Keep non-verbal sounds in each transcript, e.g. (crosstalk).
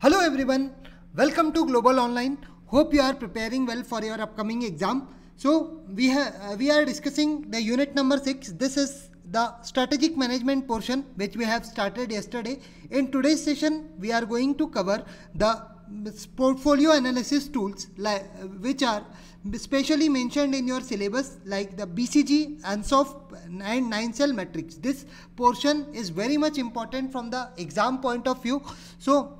Hello everyone, welcome to Global Online. Hope you are preparing well for your upcoming exam. So we, uh, we are discussing the unit number 6. This is the strategic management portion which we have started yesterday. In today's session, we are going to cover the portfolio analysis tools like, uh, which are specially mentioned in your syllabus like the BCG, ANSOF and 9 cell matrix. This portion is very much important from the exam point of view. So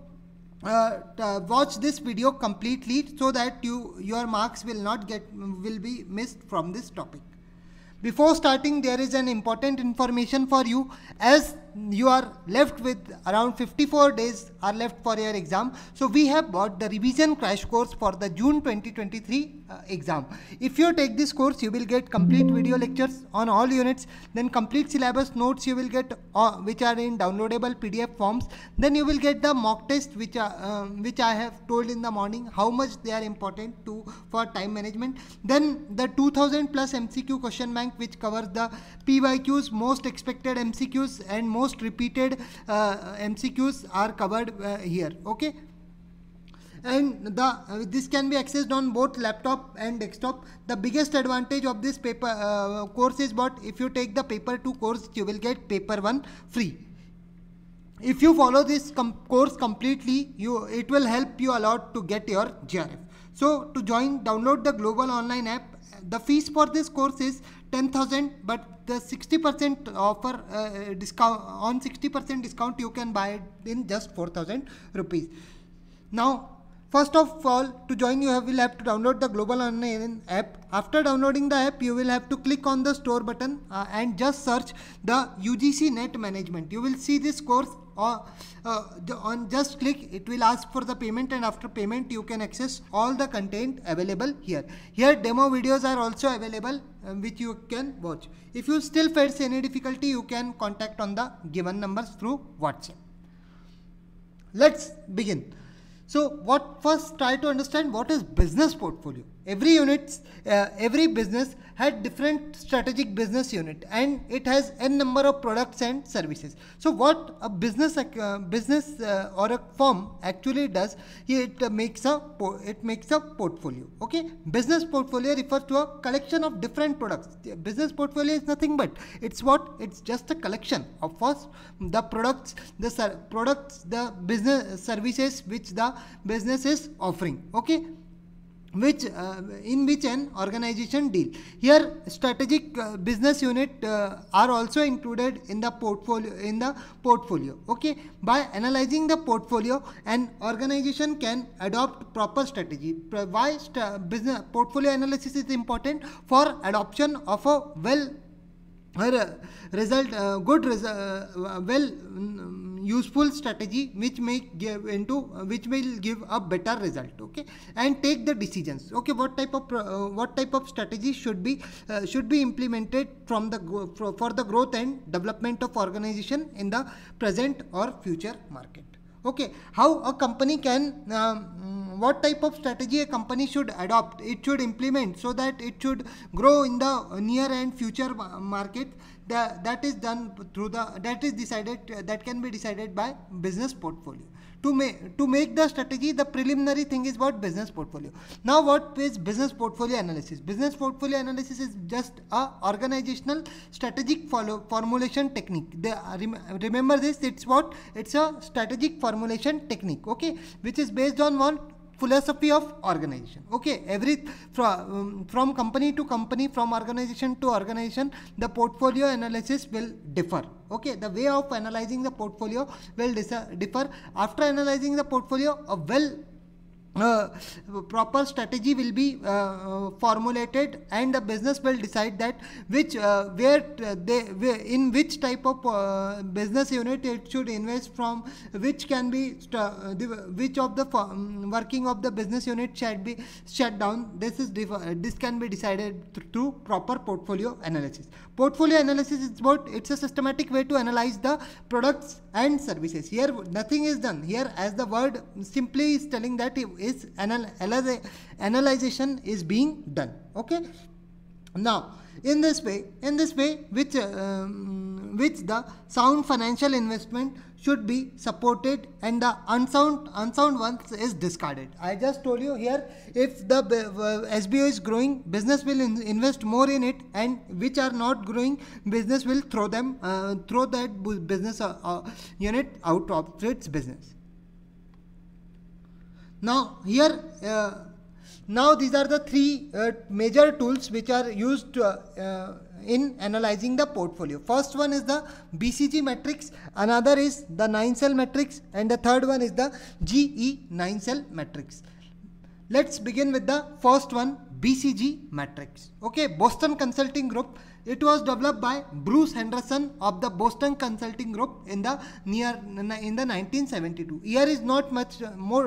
uh, uh, watch this video completely so that you your marks will not get will be missed from this topic before starting there is an important information for you as you are left with around 54 days are left for your exam. So we have bought the revision crash course for the June 2023 uh, exam. If you take this course, you will get complete video lectures on all units, then complete syllabus notes you will get uh, which are in downloadable PDF forms. Then you will get the mock test which, uh, um, which I have told in the morning how much they are important to for time management. Then the 2000 plus MCQ question bank which covers the PYQs, most expected MCQs and most most repeated uh, MCQs are covered uh, here. Okay and the uh, this can be accessed on both laptop and desktop the biggest advantage of this paper uh, course is what if you take the paper 2 course you will get paper 1 free if you follow this com course completely you it will help you a lot to get your grf so to join download the global online app the fees for this course is 10000 but the 60% offer uh, discount on 60% discount you can buy it in just 4000 rupees now First of all, to join you will have to download the Global Online app. After downloading the app, you will have to click on the store button uh, and just search the UGC Net Management. You will see this course or uh, uh on just click it will ask for the payment and after payment you can access all the content available here. Here demo videos are also available um, which you can watch. If you still face any difficulty you can contact on the given numbers through WhatsApp. Let's begin. So what first try to understand what is business portfolio. Every unit, uh, every business had different strategic business unit and it has n number of products and services. So what a business, uh, business uh, or a firm actually does, it makes a it makes a portfolio. Okay, business portfolio refers to a collection of different products. The business portfolio is nothing but it's what it's just a collection of first the products, the products, the business services which the business is offering. Okay which uh, in which an organization deal here strategic uh, business unit uh, are also included in the portfolio in the portfolio okay by analyzing the portfolio an organization can adopt proper strategy why st business portfolio analysis is important for adoption of a well uh, result uh, good result? uh, well useful strategy which may give into uh, which will give a better result okay and take the decisions okay what type of uh, what type of strategy should be should be implemented from the for the growth and development of organization in the present or future market okay how a company can um, what type of strategy a company should adopt, it should implement so that it should grow in the near and future market. The, that is done through the that is decided that can be decided by business portfolio to make to make the strategy the preliminary thing is what business portfolio now what is business portfolio analysis business portfolio analysis is just a organizational strategic follow, formulation technique The rem, remember this it's what it's a strategic formulation technique okay which is based on one philosophy of organization okay every from, um, from company to company from organization to organization the portfolio analysis will differ okay the way of analyzing the portfolio will differ after analyzing the portfolio a well uh, proper strategy will be uh, uh, formulated and the business will decide that which uh, where they in which type of uh, business unit it should invest from which can be which of the mm, working of the business unit should be shut down this is this can be decided through proper portfolio analysis Portfolio analysis is what it's a systematic way to analyze the products and services. Here nothing is done. Here as the word simply is telling that is anal analysis is being done. Okay. Now in this way, in this way, which uh, um, which the sound financial investment should be supported and the unsound unsound ones is discarded. I just told you here if the uh, SBO is growing, business will in invest more in it, and which are not growing, business will throw them uh, throw that business uh, uh, unit out of its business. Now here uh, now these are the three uh, major tools which are used uh, uh in analyzing the portfolio. First one is the BCG matrix, another is the 9 cell matrix and the third one is the GE 9 cell matrix. Let's begin with the first one BCG matrix. Okay, Boston Consulting Group it was developed by Bruce Henderson of the Boston Consulting Group in the near in the 1972. Year is not much uh, more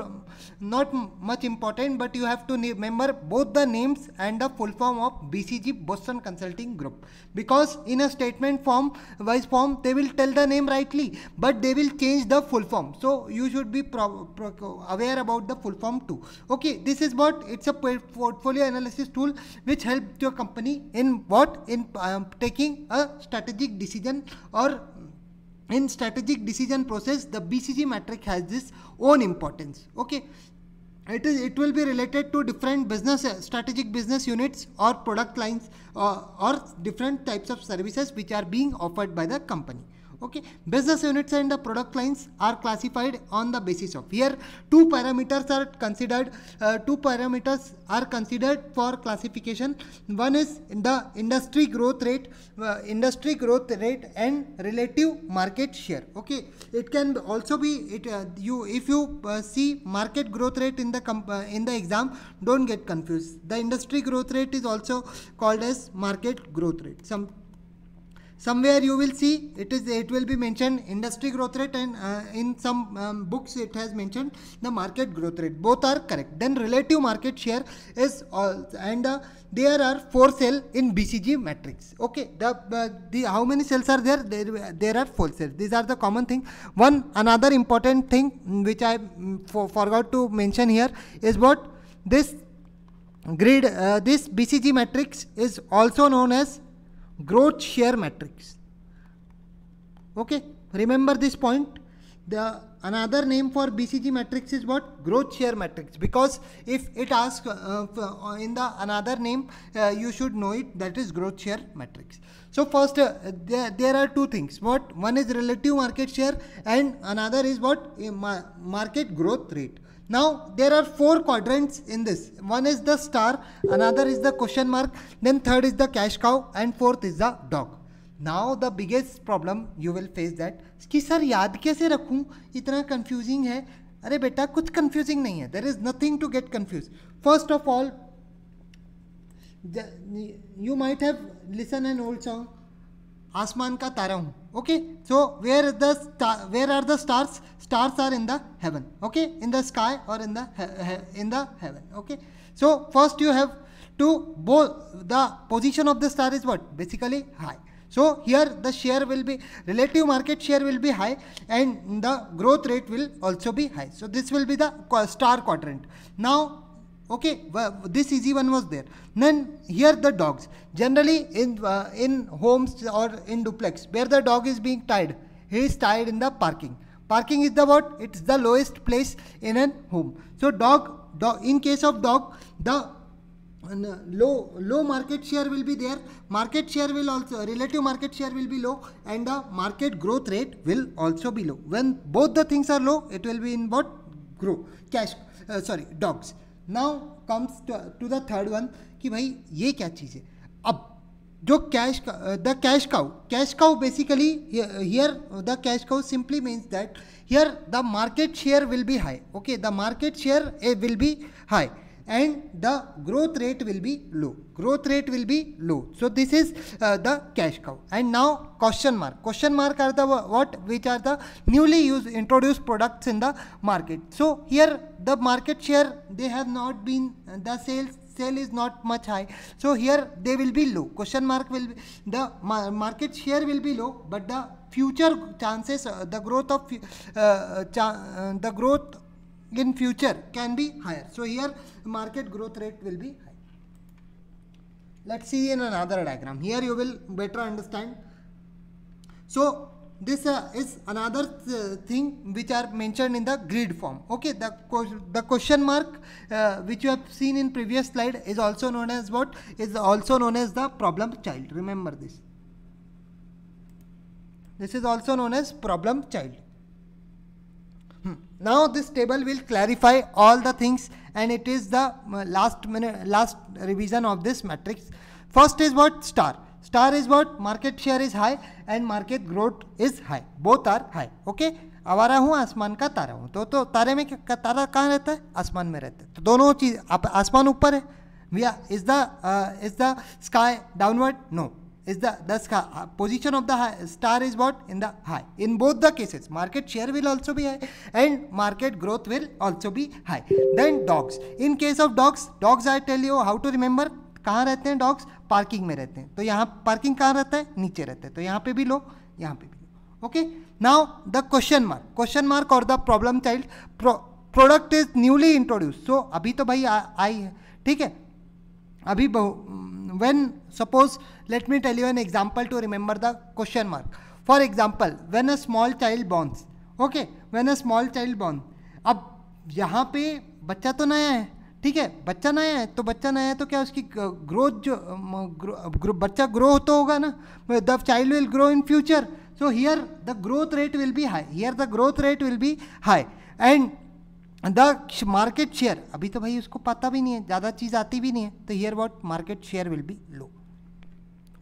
not much important, but you have to remember both the names and the full form of BCG Boston Consulting Group because in a statement form wise form they will tell the name rightly, but they will change the full form. So you should be aware about the full form too. Okay, this is what it's a portfolio analysis tool which helps your company in what in uh, am um, taking a strategic decision or in strategic decision process the BCG metric has its own importance. Okay. It, is, it will be related to different business uh, strategic business units or product lines uh, or different types of services which are being offered by the company okay business units and the product lines are classified on the basis of here two parameters are considered uh, two parameters are considered for classification one is the industry growth rate uh, industry growth rate and relative market share okay it can also be it uh, you if you uh, see market growth rate in the uh, in the exam don't get confused the industry growth rate is also called as market growth rate some somewhere you will see it is it will be mentioned industry growth rate and uh, in some um, books it has mentioned the market growth rate both are correct then relative market share is all and uh, there are four cell in bcg matrix okay the, uh, the how many cells are there? there there are four cells these are the common thing one another important thing mm, which i mm, for, forgot to mention here is what this grid uh, this bcg matrix is also known as growth share matrix okay remember this point the another name for bcg matrix is what growth share matrix because if it asks uh, uh, in the another name uh, you should know it that is growth share matrix So first uh, there, there are two things. What one is relative market share and another is what a ma market growth rate. Now there are four quadrants in this. One is the star, another is the question mark, then third is the cash cow and fourth is the dog. Now the biggest problem you will face that कि sir याद कैसे रखूँ इतना confusing है अरे बेटा कुछ confusing नहीं है there is nothing to get confuse first of all you might have listened an old song asman ka tara okay so where the star, where are the stars stars are in the heaven okay in the sky or in the in the heaven okay so first you have to both the position of the star is what basically high so here the share will be relative market share will be high and the growth rate will also be high so this will be the star quadrant now okay well, this easy one was there then here the dogs generally in uh, in homes or in duplex where the dog is being tied he is tied in the parking parking is the what it's the lowest place in an home so dog, dog in case of dog the uh, low low market share will be there market share will also relative market share will be low and the market growth rate will also be low when both the things are low it will be in what grow cash uh, sorry dogs now comes to the third one कि भाई ये क्या चीज़ है अब जो cash the cash cow cash cow basically here the cash cow simply means that here the market share will be high okay the market share will be high and the growth rate will be low. Growth rate will be low. So this is uh, the cash cow. And now question mark. Question mark are the what which are the newly used introduced products in the market. So here the market share they have not been the sales sale is not much high. So here they will be low. Question mark will be, the market share will be low, but the future chances, uh, the growth of uh, uh, uh the growth in future can be higher. So here market growth rate will be high. Let's see in another diagram. Here you will better understand. So this uh, is another uh, thing which are mentioned in the grid form okay the the question mark uh, which you have seen in previous slide is also known as what is also known as the problem child remember this this is also known as problem child now this table will clarify all the things and it is the last minute, last revision of this matrix first is what star star is what market share is high and market growth is high both are high okay आवारा हूँ आसमान का तारा हूँ तो तो तारे में क्या तारा कहाँ रहता है आसमान में रहता है तो दोनों चीज़ आसमान ऊपर है we is the is the sky downward no is the thus uh, position of the high, star is what in the high in both the cases market share will also be high and market growth will also be high then dogs in case of dogs dogs i tell you how to remember कहाँ रहते हैं dogs parking में रहते हैं तो यहाँ parking कहाँ रहता है नीचे रहते हैं तो यहाँ पे भी लो यहाँ पे भी low okay now the question mark question mark और the problem child product is newly introduce so अभी तो भाई आई है ठीक है अभी when suppose let me tell you an example to remember the question mark for example when a small child borns okay when a small child borns अब यहाँ पे बच्चा तो नया है ठीक है बच्चा नया है तो बच्चा नया है तो क्या उसकी ग्रोथ जो ग्रो, बच्चा ग्रो तो होगा ना the child will grow in future so here the growth rate will be high here the growth rate will be high and the market share अभी तो भाई उसको पता भी नहीं है ज़्यादा चीज़ आती भी नहीं है तो here what market share will be low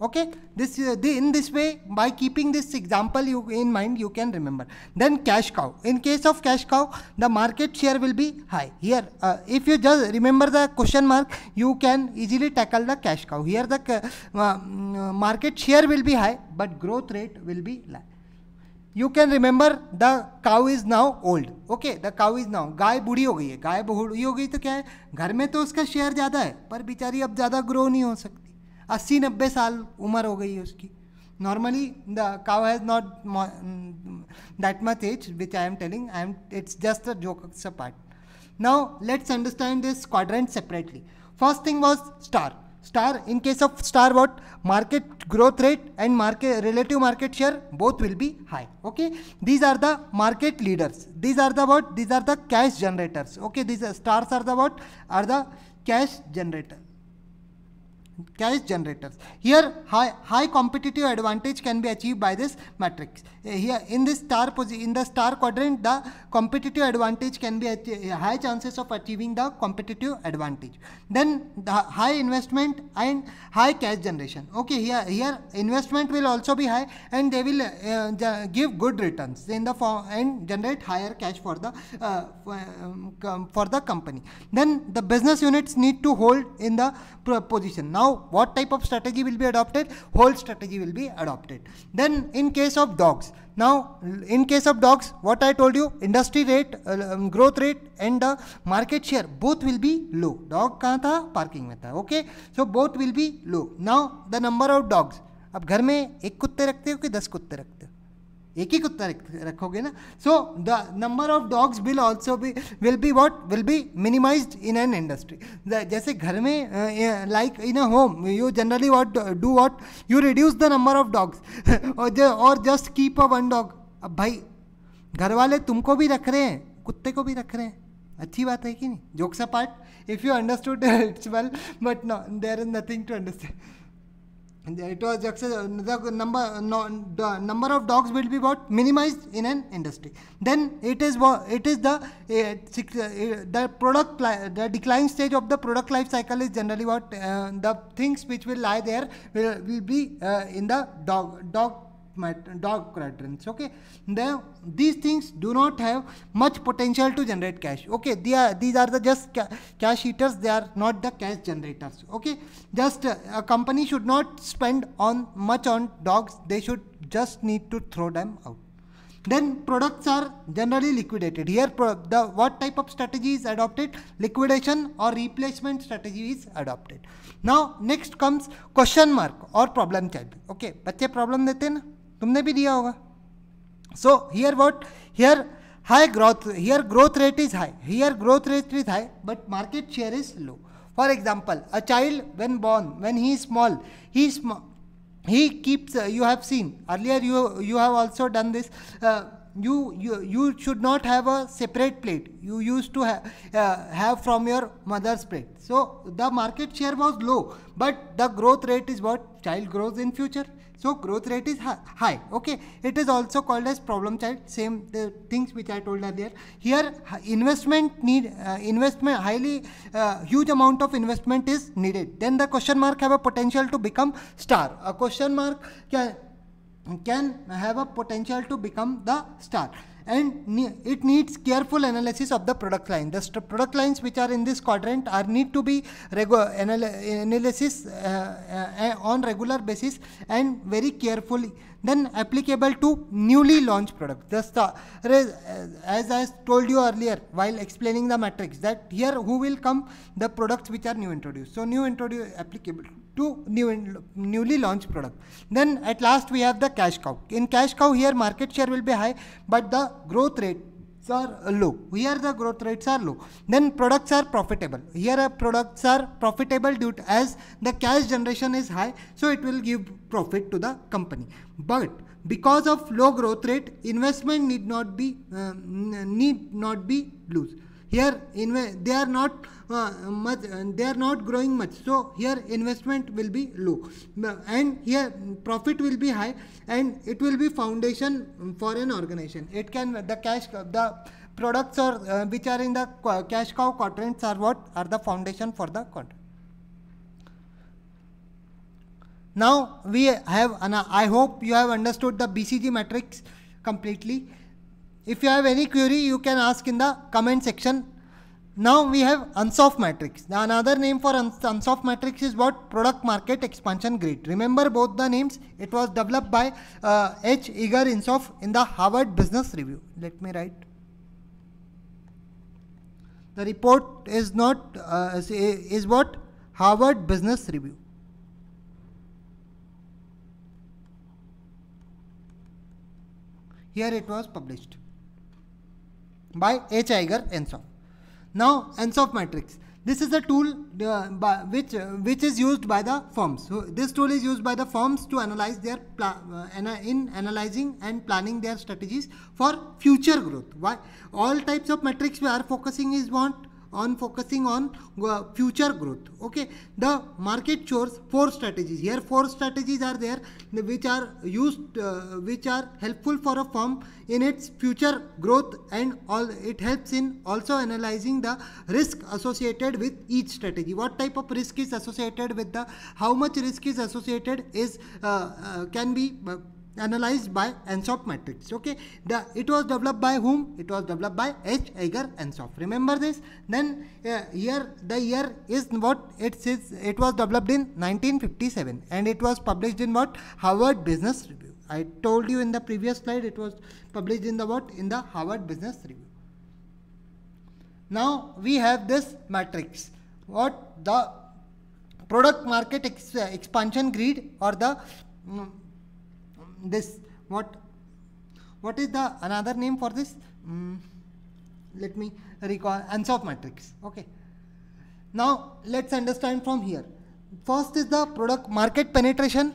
okay this in this way by keeping this example you in mind you can remember then cash cow in case of cash cow the market share will be high here if you just remember the question mark you can easily tackle the cash cow here the market share will be high but growth rate will be low you can remember the cow is now old okay the cow is now गाय बूढ़ी हो गई है गाय बूढ़ी हो गई तो क्या है घर में तो उसका शेयर ज़्यादा है पर बेचारी अब ज़्यादा ग्रो नहीं हो सकती अस्सी नब्बे साल उम्र हो गई है उसकी normally the cow has not that much age which I am telling I am it's just a joke part now let's understand this quadrant separately first thing was star Star, in case of star what? Market growth rate and market relative market share both will be high. Okay. These are the market leaders. These are the what? These are the cash generators. Okay. These are, stars are the what? Are the cash generator cash generators. Here high, high competitive advantage can be achieved by this matrix. Uh, here in this star in the star quadrant the competitive advantage can be uh, high chances of achieving the competitive advantage then the high investment and high cash generation okay here here investment will also be high and they will uh, give good returns in the form and generate higher cash for the uh, for um, the company then the business units need to hold in the position now what type of strategy will be adopted whole strategy will be adopted then in case of dogs Now, in case of dogs, what I told you, industry rate, uh, um, growth rate and the uh, market share, both will be low. Dog कहाँ tha Parking mein tha okay? So, both will be low. Now, the number of dogs. ab ghar mein ek kutte rakhte ho ki 10 kutte rakhte ho एक ही कुत्ता रखोगे ना so the number of dogs will also भी will be what will be minimize in an industry जैसे घर में like in a home you generally what do what you reduce the number of dogs और just keep a one dog अब भाई घर वाले तुमको भी रख रहे हैं कुत्ते को भी रख रहे हैं अच्छी बात है कि नहीं jokes a part if you understood it's well but no there is nothing to understand it was uh, the number uh, no, the number of dogs will be what minimized in an industry. Then it is it is the uh, uh the product the decline stage of the product life cycle is generally what uh, the things which will lie there will, will be uh, in the dog dog dog quadrants okay the these things do not have much potential to generate cash okay they are these are the just ca cash eaters they are not the cash generators okay just uh, a company should not spend on much on dogs they should just need to throw them out then products are generally liquidated here the what type of strategy is adopted liquidation or replacement strategy is adopted now next comes question mark or problem child okay बच्चे problem देते तुमने भी दिया होगा so here what here high growth here growth rate is high here growth rate is high but market share is low for example a child when born when he small he he keeps you have seen earlier you you have also done this you you should not have a separate plate you use to have from your mother's plate so the market share was low but the growth rate is what child growth in future So growth rate is high. Okay, it is also called as problem child. Same the things which I told earlier. Here investment need uh, investment highly uh, huge amount of investment is needed. Then the question mark have a potential to become star. A question mark can can have a potential to become the star and it needs careful analysis of the product line. The product lines which are in this quadrant are need to be anal analysis uh, uh, on regular basis and very carefully then applicable to newly launched product. The as I told you earlier while explaining the matrix that here who will come the products which are new introduced. So new introduced applicable to new newly launched product. Then at last we have the cash cow. In cash cow here market share will be high but the growth rate are low. Here the growth rates are low. Then products are profitable. Here uh, products are profitable due to as the cash generation is high, so it will give profit to the company. But because of low growth rate, investment need not be uh, need not be loose. Here they are not uh, much, uh, they are not growing much. So here investment will be low and here profit will be high and it will be foundation for an organization. It can the cash the products or uh, which are in the cash cow quadrants are what are the foundation for the quadrant Now we have, I hope you have understood the BCG matrix completely. If you have any query, you can ask in the comment section. Now we have Unsoft matrix. Another name for Unsoft matrix is what? Product Market Expansion Grid. Remember both the names. It was developed by uh, H. Igor Insoff in the Harvard Business Review. Let me write. The report is not, uh, is what? Harvard Business Review. Here it was published by H Iger Ensoff. Now Ensoff matrix. This is a tool uh, by, which uh, which is used by the firms. So this tool is used by the firms to analyze their uh, in analyzing and planning their strategies for future growth. Why all types of metrics we are focusing is what on focusing on uh, future growth okay the market shows four strategies here four strategies are there which are used uh, which are helpful for a firm in its future growth and all it helps in also analyzing the risk associated with each strategy what type of risk is associated with the how much risk is associated is uh, uh, can be uh, analyzed by Ansop matrix. Okay, the it was developed by whom? It was developed by H. Eiger Ansop. Remember this. Then uh, year the year is what it says. It was developed in 1957 and it was published in what Harvard Business Review. I told you in the previous slide it was published in the what in the Harvard Business Review. Now we have this matrix. What the product market ex uh, expansion grid or the mm, this what what is the another name for this mm, let me recall Ansoff matrix okay now let's understand from here first is the product market penetration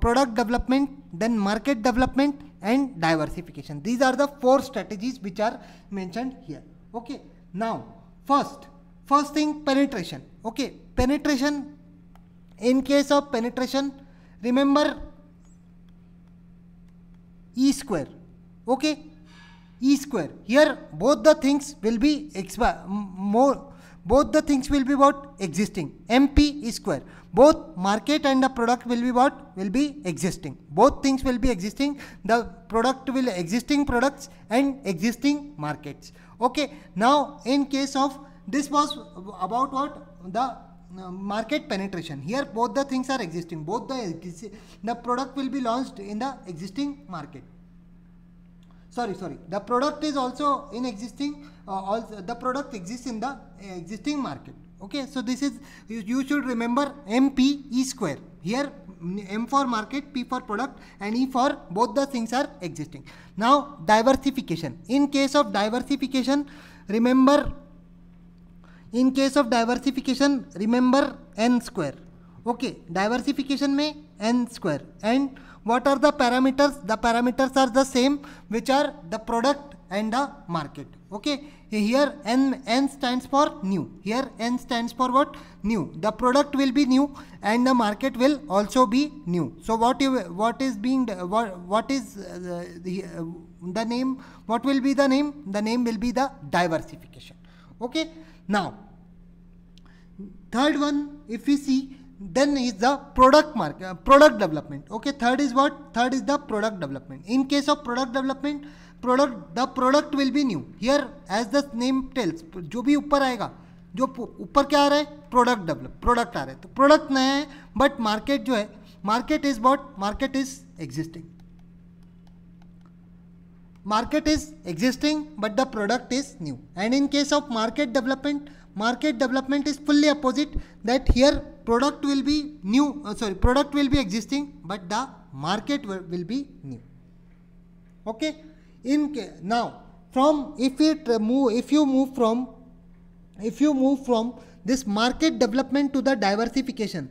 product development then market development and diversification these are the four strategies which are mentioned here okay now first first thing penetration okay penetration in case of penetration remember e square okay e square here both the things will be ex more both the things will be about existing mp e square both market and the product will be what will be existing both things will be existing the product will existing products and existing markets okay now in case of this was about what the uh, market penetration. Here both the things are existing. Both the the product will be launched in the existing market. Sorry, sorry. The product is also in existing. Uh, also the product exists in the uh, existing market. Okay, so this is you, you should remember M P E square. Here M for market, P for product and E for both the things are existing. Now diversification. In case of diversification, remember in case of diversification, remember n square. Okay, diversification में n square. And what are the parameters the parameters are the same which are the product and the market okay here n n stands for new here n stands for what new the product will be new and the market will also be new so what you what is being what, what is uh, the, uh, the name what will be the name the name will be the diversification okay Now, third one, if we see, then is the product market, uh, product development. Okay, third is what? Third is the product development. In case of product development, product the product will be new. Here, as the name tells, jo bhi upar aayega jo upar kya aa raha hai product develop product aa raha hai to product naya hai but market jo hai market is what market is existing market is existing but the product is new and in case of market development market development is fully opposite that here product will be new uh, sorry product will be existing but the market will, will be new okay in now from if it move if you move from if you move from this market development to the diversification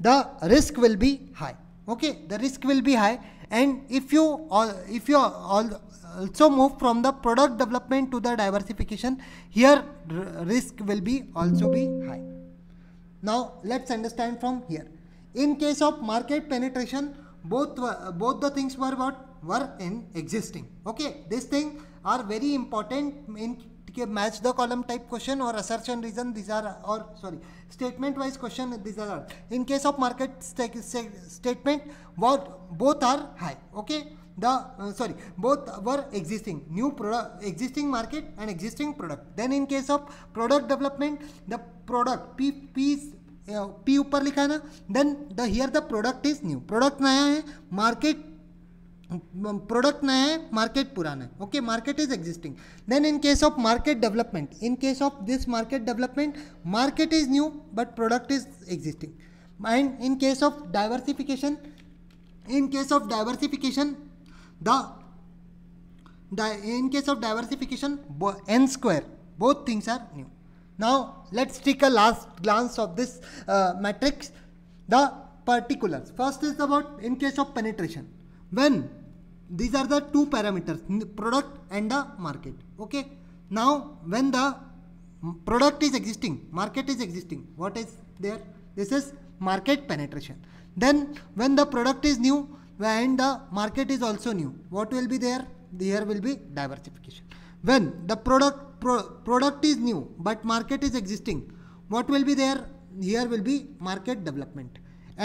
the risk will be high okay the risk will be high and if you all uh, if you all also move from the product development to the diversification here risk will be also be high now let's understand from here in case of market penetration both both the things were what were in existing okay this thing are very important in match the column type question or assertion reason these are or sorry statement wise question these are in case of market st st statement what both are high okay the sorry both were existing new product existing market and existing product then in case of product development the product P P P ऊपर लिखा है ना then the here the product is new product नया है market product नया है market पुराना है okay market is existing then in case of market development in case of this market development market is new but product is existing and in case of diversification in case of diversification The, the in case of diversification, n square, both things are new. Now let's take a last glance of this uh, matrix, the particulars. First is about in case of penetration. When these are the two parameters, product and the market. Okay. Now when the product is existing, market is existing, what is there? This is market penetration. Then when the product is new, when the market is also new what will be there there will be diversification when the product pro, product is new but market is existing what will be there here will be market development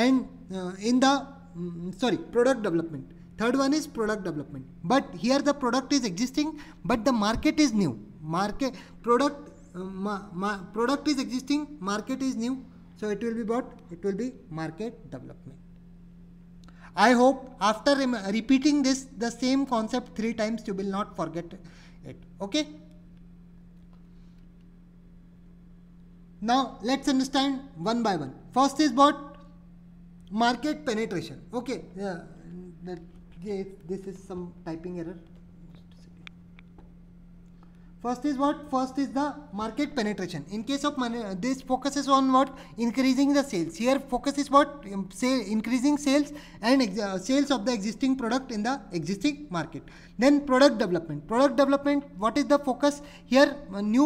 and uh, in the mm, sorry product development third one is product development but here the product is existing but the market is new market product um, ma, ma, product is existing market is new so it will be what it will be market development I hope after repeating this, the same concept three times, you will not forget it. Okay. Now let's understand one by one. First is what? Market penetration. Okay. Yeah. That, yeah, this is some typing error. First is what? First is the market penetration. In case of money, uh, this focuses on what? Increasing the sales. Here focus is what? Um, say increasing sales and uh, sales of the existing product in the existing market. Then product development. Product development, what is the focus? Here, uh, new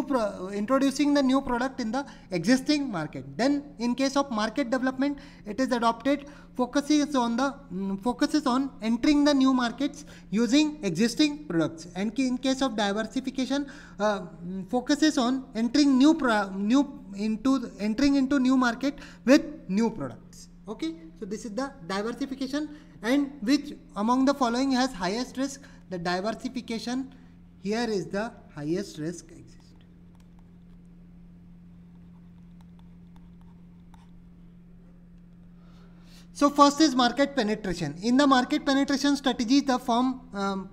introducing the new product in the existing market. Then in case of market development, it is adopted focuses on the mm, focuses on entering the new markets using existing products. And in case of diversification, uh, mm, focuses on entering new pro new into entering into new market with new products. Okay, so this is the diversification and which among the following has highest risk the diversification here is the highest risk exists. So first is market penetration. In the market penetration strategy, the firm um,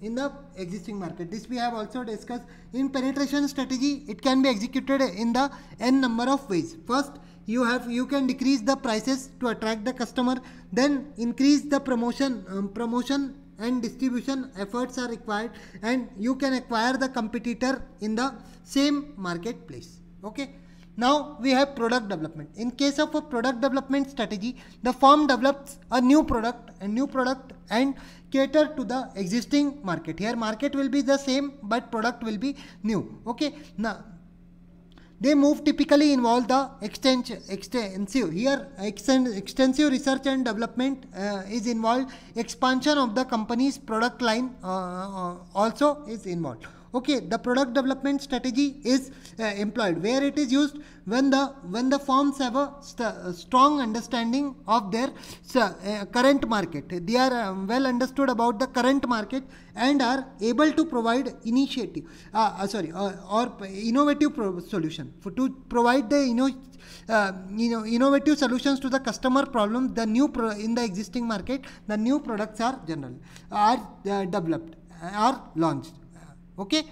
in the existing market. This we have also discussed. In penetration strategy, it can be executed in the n number of ways. First, you have you can decrease the prices to attract the customer. Then increase the promotion um, promotion and distribution efforts are required and you can acquire the competitor in the same marketplace. Okay. Now we have product development. In case of a product development strategy, the firm develops a new product, a new product and cater to the existing market. Here market will be the same but product will be new. Okay. Now they move typically involve the extensive, here extensive research and development uh, is involved, expansion of the company's product line uh, uh also is involved okay the product development strategy is uh, employed where it is used when the when the firms have a st uh, strong understanding of their uh, current market they are uh, well understood about the current market and are able to provide initiative uh, sorry or innovative solution for, to provide the inno you know innovative solutions to the customer problem the new in the existing market the new products are general are developed are launched okay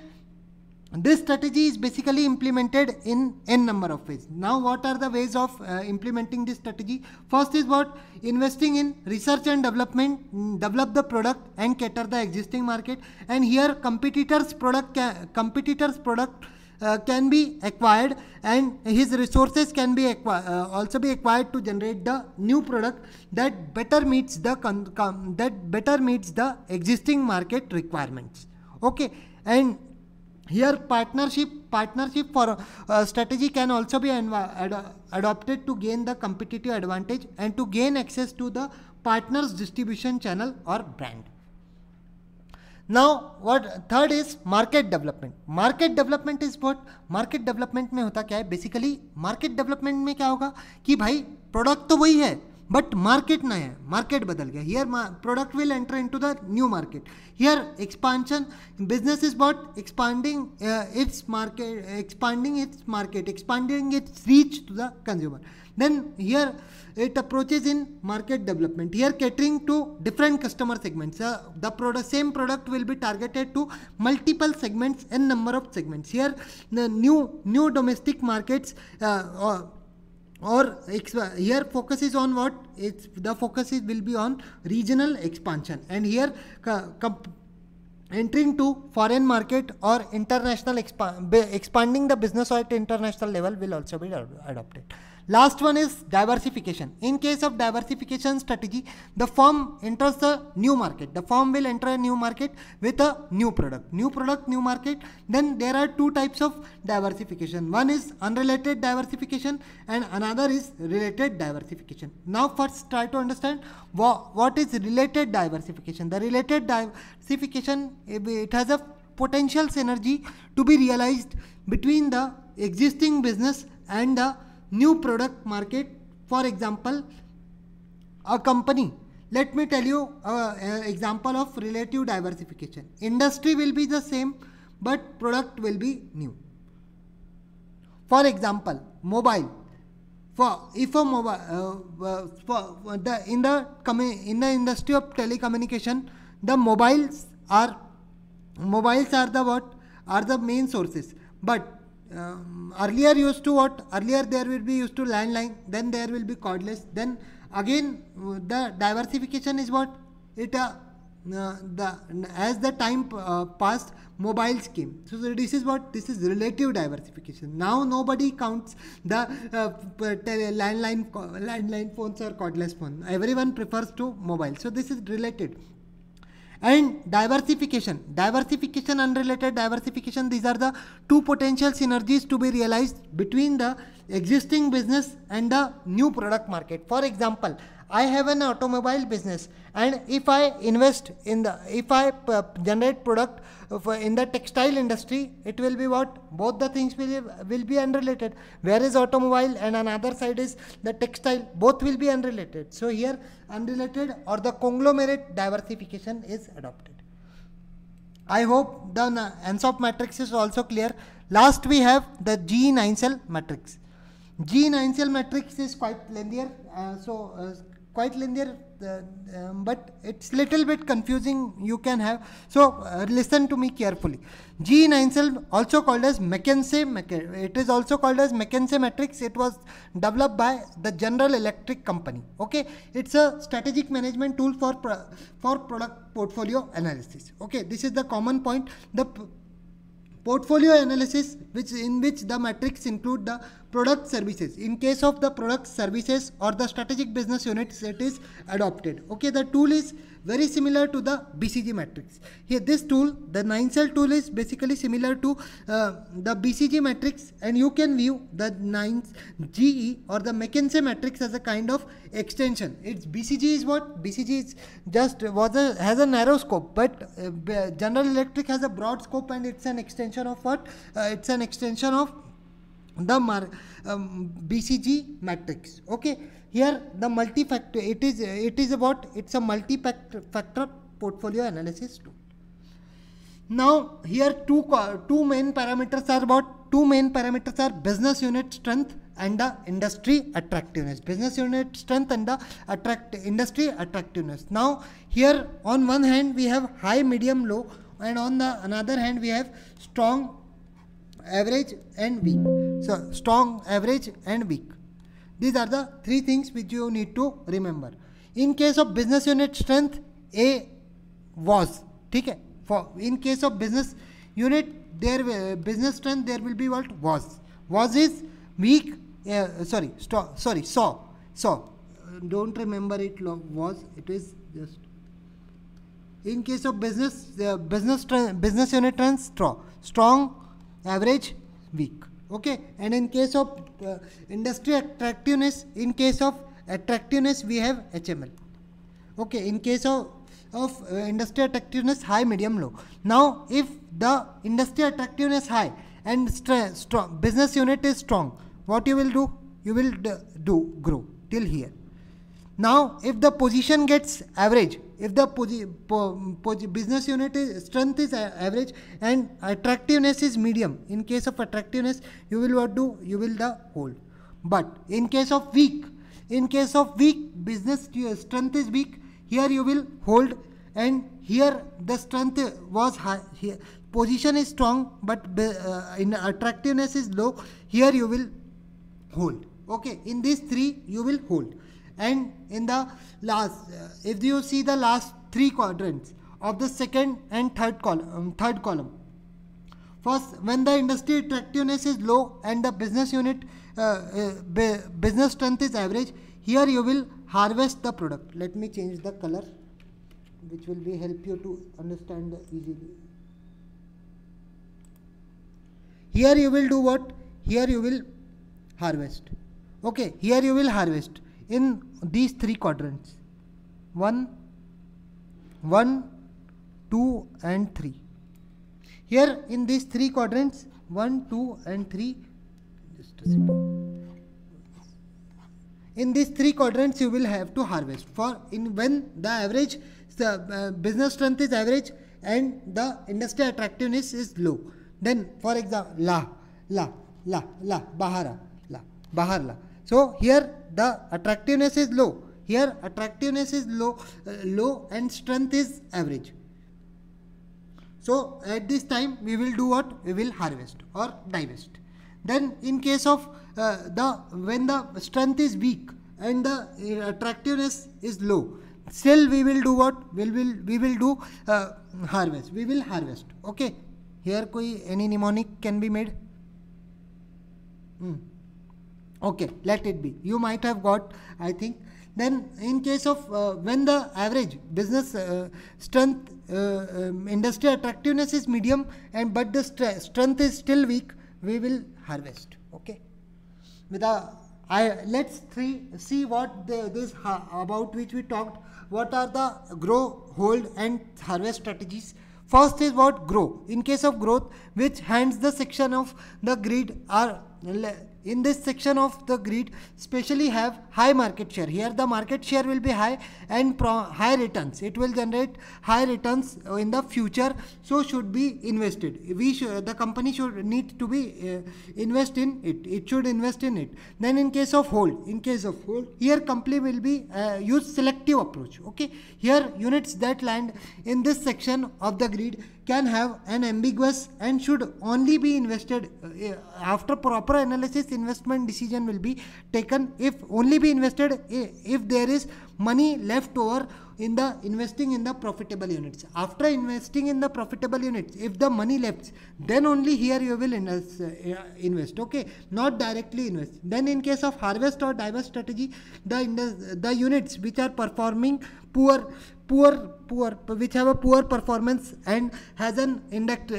this strategy is basically implemented in n number of ways now what are the ways of uh, implementing this strategy first is what investing in research and development mm, develop the product and cater the existing market and here competitors product can, competitors product uh, can be acquired and his resources can be uh, also be acquired to generate the new product that better meets the that better meets the existing market requirements okay and here partnership partnership for uh, strategy can also be ad adopted to gain the competitive advantage and to gain access to the partners distribution channel or brand now what third is market development market development is what market development में होता क्या है basically market development में क्या होगा कि भाई product तो वही है बट मार्केट नया है मार्केट बदल गया here product will enter into the new market here expansion business is both expanding its market expanding its market expanding its reach to the consumer then here it approaches in market development here catering to different customer segments the product same product will be targeted to multiple segments and number of segments here new new domestic markets or here focus is on what it's the focus is will be on regional expansion and here entering to foreign market or international expa expanding the business at international level will also be adopted Last one is diversification. In case of diversification strategy, the firm enters a new market. The firm will enter a new market with a new product. New product, new market. Then there are two types of diversification. One is unrelated diversification and another is related diversification. Now first try to understand what is related diversification. The related diversification, it has a potential synergy to be realized between the existing business and the new product market for example a company let me tell you an example of relative diversification industry will be the same but product will be new for example mobile for if a mobile uh, uh for the in the in the industry of telecommunication the mobiles are mobiles are the what are the main sources but um, earlier used to what earlier there will be used to landline then there will be cordless then again uh, the diversification is what it uh, uh, the as the time uh, passed mobiles came so this is what this is relative diversification now nobody counts the uh, landline landline phones or cordless phone everyone prefers to mobile so this is related and diversification diversification unrelated diversification these are the two potential synergies to be realized between the existing business and the new product market for example I have an automobile business and if I invest in the, if I uh, generate product in the textile industry, it will be what? Both the things will, will be unrelated. Where is automobile and another side is the textile, both will be unrelated. So here unrelated or the conglomerate diversification is adopted. I hope the ANSOP matrix is also clear. Last we have the G9 cell matrix. G9 cell matrix is quite lengthier, uh, so uh, quite linear um, but it's little bit confusing you can have. So uh, listen to me carefully. G9 cell also called as McKinsey. it is also called as McKinsey matrix. It was developed by the General Electric Company. Okay, it's a strategic management tool for, pro for product portfolio analysis. Okay, this is the common point. The portfolio analysis which in which the metrics include the product services in case of the product services or the strategic business units it is adopted okay the tool is very similar to the bcg matrix here this tool the 9 cell tool is basically similar to uh, the bcg matrix and you can view the 9 ge or the mckinsey matrix as a kind of extension its bcg is what bcg is just was a has a narrow scope but uh, general electric has a broad scope and it's an extension of what uh, it's an extension of the um, BCG matrix. Okay, here the factor. it is it is about it's a multi-factor factor portfolio analysis tool. Now here two two main parameters are about two main parameters are business unit strength and the industry attractiveness business unit strength and the attract industry attractiveness now here on one hand we have high medium low and on the another hand we have strong average and weak. So, strong, average and weak. These are the three things which you need to remember. In case of business unit strength, A was, okay. For in case of business unit, their uh, business strength there will be what was. Was is weak. Uh, sorry, st- sorry, saw, saw. Uh, don't remember it. Was it is just in case of business uh, business business unit strength, strong strong average week okay and in case of uh, industry attractiveness in case of attractiveness we have hml okay in case of of uh, industry attractiveness high medium low now if the industry attractiveness high and strong business unit is strong what you will do you will do grow till here now, if the position gets average, if the business unit is, strength is average and attractiveness is medium, in case of attractiveness, you will do you will the hold. But in case of weak, in case of weak business strength is weak, here you will hold and here the strength was high, here position is strong but uh, in attractiveness is low, here you will hold. Okay, in these three you will hold and in the last uh, if you see the last three quadrants of the second and third column um, third column first when the industry attractiveness is low and the business unit uh, uh, business strength is average here you will harvest the product let me change the color which will be help you to understand easily here you will do what here you will harvest okay here you will harvest in these three quadrants 1 1 2 and 3 here in these three quadrants 1 2 and 3 in these three quadrants you will have to harvest for in when the average the uh, business strength is average and the industry attractiveness is low then for example la la la la bahara la bahar la so here the attractiveness is low. Here attractiveness is low, uh, low and strength is average. So at this time we will do what? We will harvest or divest. Then in case of uh, the when the strength is weak and the uh, attractiveness is low, still we will do what? We will we will do uh, harvest. We will harvest. Okay. Here, any mnemonic can be made. Hmm okay let it be you might have got i think then in case of uh, when the average business uh, strength uh, um, industry attractiveness is medium and but the st strength is still weak we will harvest okay with a I, let's three, see what the, this about which we talked. What are the grow, hold, and harvest strategies? First is what grow. In case of growth, which hands the section of the grid are in this section of the grid specially have high market share here the market share will be high and high returns it will generate high returns in the future so should be invested we the company should need to be uh, invest in it it should invest in it then in case of hold in case of hold here company will be uh, use selective approach okay here units that land in this section of the grid can have an ambiguous and should only be invested uh, after proper analysis investment decision will be taken if only be invested if there is money left over in the investing in the profitable units after investing in the profitable units if the money left then only here you will invest, uh, invest okay not directly invest then in case of harvest or divest strategy the the units which are performing poor poor poor which have a poor performance and has an index uh,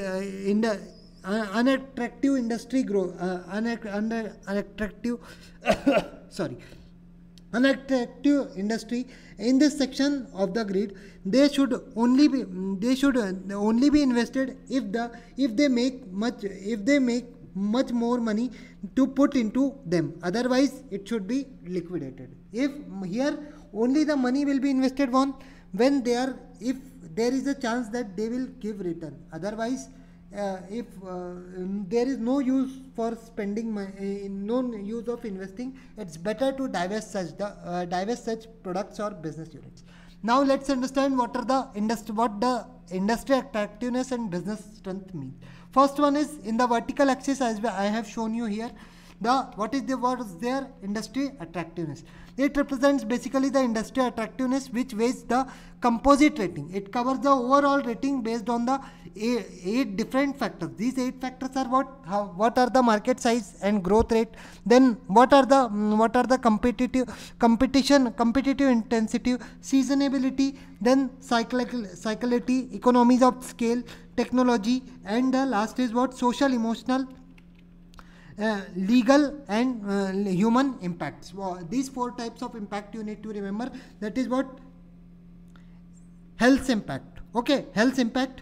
the unattractive industry growth, uh, unattractive, (coughs) sorry, unattractive industry in this section of the grid they should only be they should uh, only be invested if the if they make much if they make much more money to put into them otherwise it should be liquidated if here only the money will be invested on when they are if there is a chance that they will give return otherwise uh, if uh, um, there is no use for spending money, uh, no use of investing, it's better to divest such the divest such products or business units. Now let's understand what are the industry, what the industry attractiveness and business strength mean. First one is in the vertical axis as I have shown you here the what is the word? their industry attractiveness it represents basically the industry attractiveness which weighs the composite rating it covers the overall rating based on the eight, eight different factors these eight factors are what how, what are the market size and growth rate then what are the mm, what are the competitive competition competitive intensity seasonability then cyclical cyclicality economies of scale technology and the last is what social emotional uh, legal and uh, human impacts. Well, these four types of impact you need to remember. That is what health impact. Okay, health impact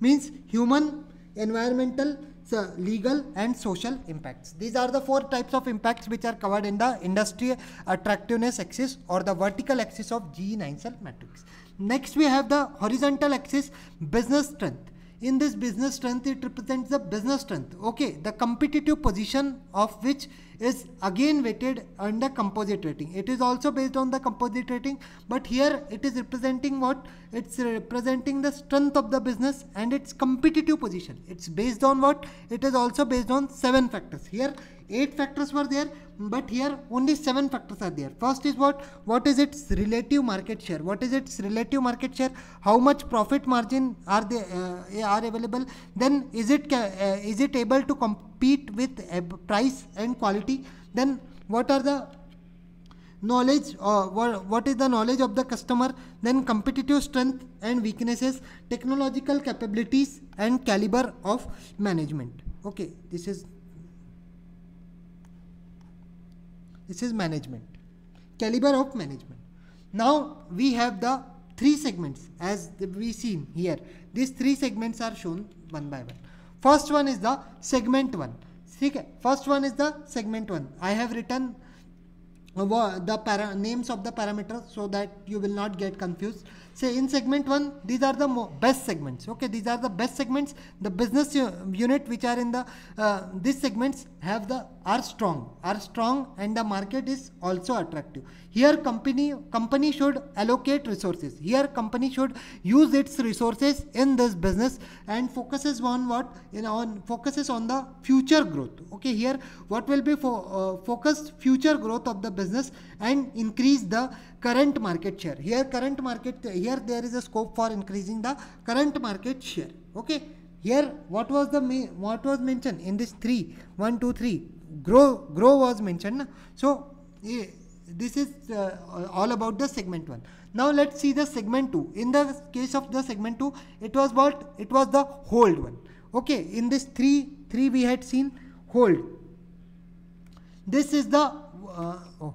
means human, environmental, so legal and social impacts. These are the four types of impacts which are covered in the industry attractiveness axis or the vertical axis of GE9 cell matrix. Next we have the horizontal axis business strength. In this business strength, it represents the business strength. Okay, the competitive position of which is again weighted under composite rating. It is also based on the composite rating, but here it is representing what? It's representing the strength of the business and its competitive position. It's based on what? It is also based on seven factors. Here 8 factors were there but here only 7 factors are there. First is what? What is its relative market share? What is its relative market share? How much profit margin are they uh, are available? Then is it uh, is it able to compete with uh, price and quality? Then what are the knowledge or uh, what is the knowledge of the customer then competitive strength and weaknesses technological capabilities and caliber of management okay this is This is management, caliber of management. Now we have the three segments as we seen here. These three segments are shown one by one. First one is the segment one. First one is the segment one. I have written uh, the names of the parameters so that you will not get confused say in segment 1 these are the best segments okay these are the best segments the business unit which are in the uh, these segments have the are strong are strong and the market is also attractive here company company should allocate resources here company should use its resources in this business and focuses on what you know on focuses on the future growth okay here what will be for uh, focused future growth of the business and increase the current market share. Here current market, here there is a scope for increasing the current market share. Okay. Here what was the, what was mentioned in this three one two three grow, grow was mentioned. So eh, this is uh, all about the segment 1. Now let's see the segment 2. In the case of the segment 2, it was what? It was the hold one. Okay. In this 3, 3 we had seen hold. This is the, uh, oh,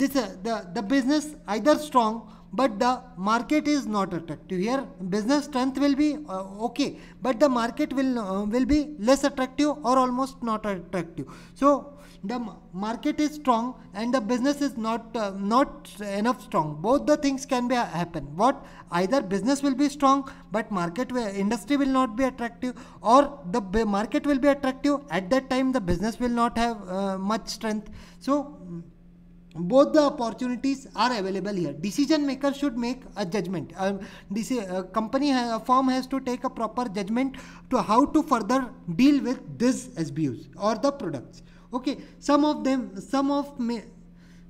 this uh, the, the business either strong but the market is not attractive here business strength will be uh, okay but the market will uh, will be less attractive or almost not attractive so the market is strong and the business is not uh, not enough strong both the things can be uh, happen what either business will be strong but market uh, industry will not be attractive or the market will be attractive at that time the business will not have uh, much strength so both the opportunities are available here decision maker should make a judgment this um, uh, company a uh, firm has to take a proper judgment to how to further deal with these sbus or the products okay some of them some of ma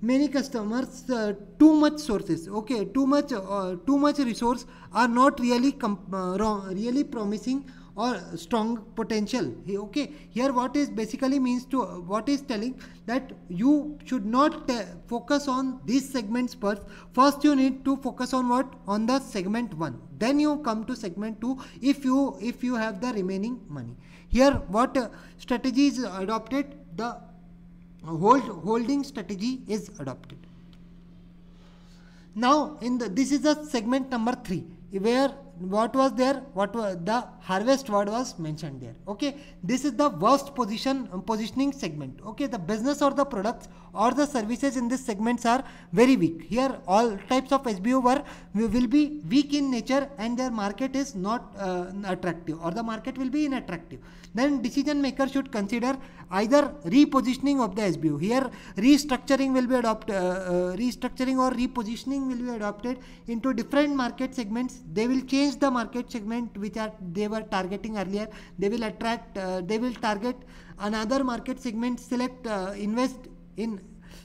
many customers uh, too much sources okay too much uh, too much resource are not really wrong, uh, really promising or strong potential okay here what is basically means to what is telling that you should not uh, focus on these segments first first you need to focus on what on the segment 1 then you come to segment 2 if you if you have the remaining money here what uh, strategy is adopted the hold holding strategy is adopted now in the this is the segment number 3 where what was there what was the harvest word was mentioned there okay this is the worst position um, positioning segment okay the business or the products or the services in this segments are very weak here all types of sbo were will be weak in nature and their market is not uh, attractive or the market will be inattractive then decision maker should consider either repositioning of the sbo here restructuring will be adopted uh, uh, restructuring or repositioning will be adopted into different market segments they will change change the market segment which are they were targeting earlier they will attract uh, they will target another market segment select uh, invest in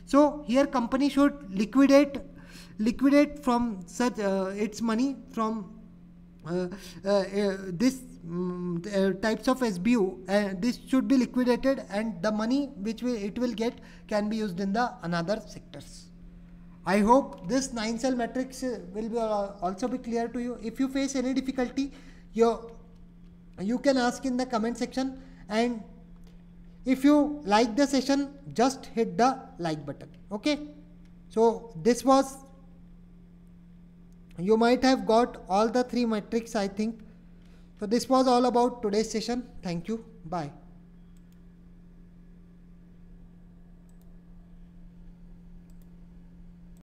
so here company should liquidate liquidate from such uh, its money from uh, uh, this um, types of SBU this should be liquidated and the money which we, it will get can be used in the another sectors I hope this 9 cell matrix uh, will be, uh, also be clear to you. If you face any difficulty, you, you can ask in the comment section and if you like the session, just hit the like button. Okay. So this was, you might have got all the three metrics, I think. So this was all about today's session. Thank you. Bye.